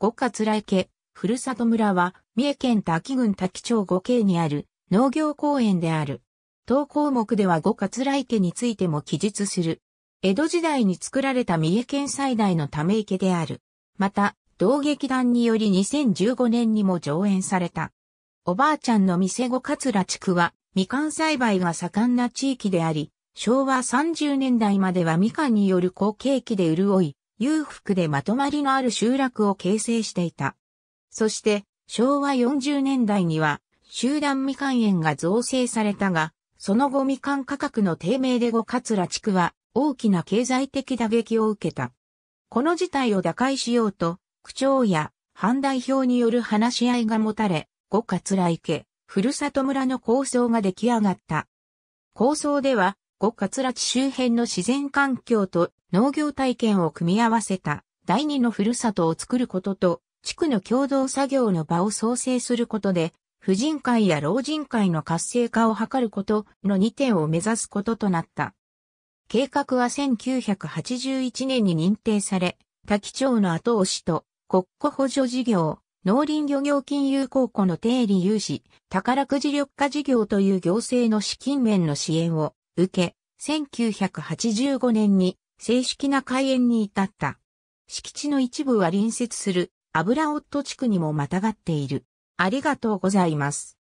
五桂池、ふるさと村は、三重県滝郡滝町五景にある農業公園である。当項目では五桂池についても記述する。江戸時代に作られた三重県最大のため池である。また、同劇団により2015年にも上演された。おばあちゃんの店五桂地区は、みかん栽培が盛んな地域であり、昭和30年代まではみかんによる好景気で潤い、裕福でまとまりのある集落を形成していた。そして、昭和40年代には、集団みかん園が造成されたが、その後みかん価格の低迷で後桂地区は大きな経済的打撃を受けた。この事態を打開しようと、区長や反代表による話し合いが持たれ、後桂池、ふるさと村の構想が出来上がった。構想では、後桂地周辺の自然環境と農業体験を組み合わせた第二のふるさとを作ることと、地区の共同作業の場を創生することで、婦人会や老人会の活性化を図ることの2点を目指すこととなった。計画は1981年に認定され、滝町の後押しと国庫補助事業、農林漁業金融公庫の定理融資、宝くじ緑化事業という行政の資金面の支援を受け、1985年に正式な開園に至った。敷地の一部は隣接する油夫地区にもまたがっている。ありがとうございます。